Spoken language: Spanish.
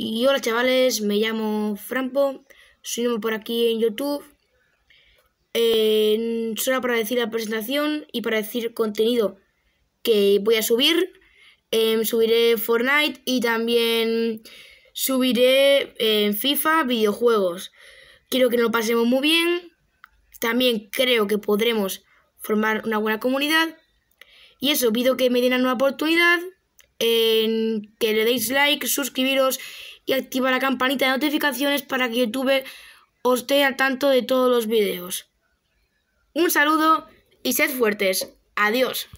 Y hola chavales, me llamo Frampo, soy nuevo por aquí en YouTube. Eh, solo para decir la presentación y para decir contenido que voy a subir. Em, subiré Fortnite y también subiré en em, FIFA videojuegos. Quiero que nos pasemos muy bien. También creo que podremos formar una buena comunidad. Y eso, pido que me den una oportunidad, que le deis like, suscribiros y activa la campanita de notificaciones para que YouTube os esté al tanto de todos los videos. Un saludo y sed fuertes. Adiós.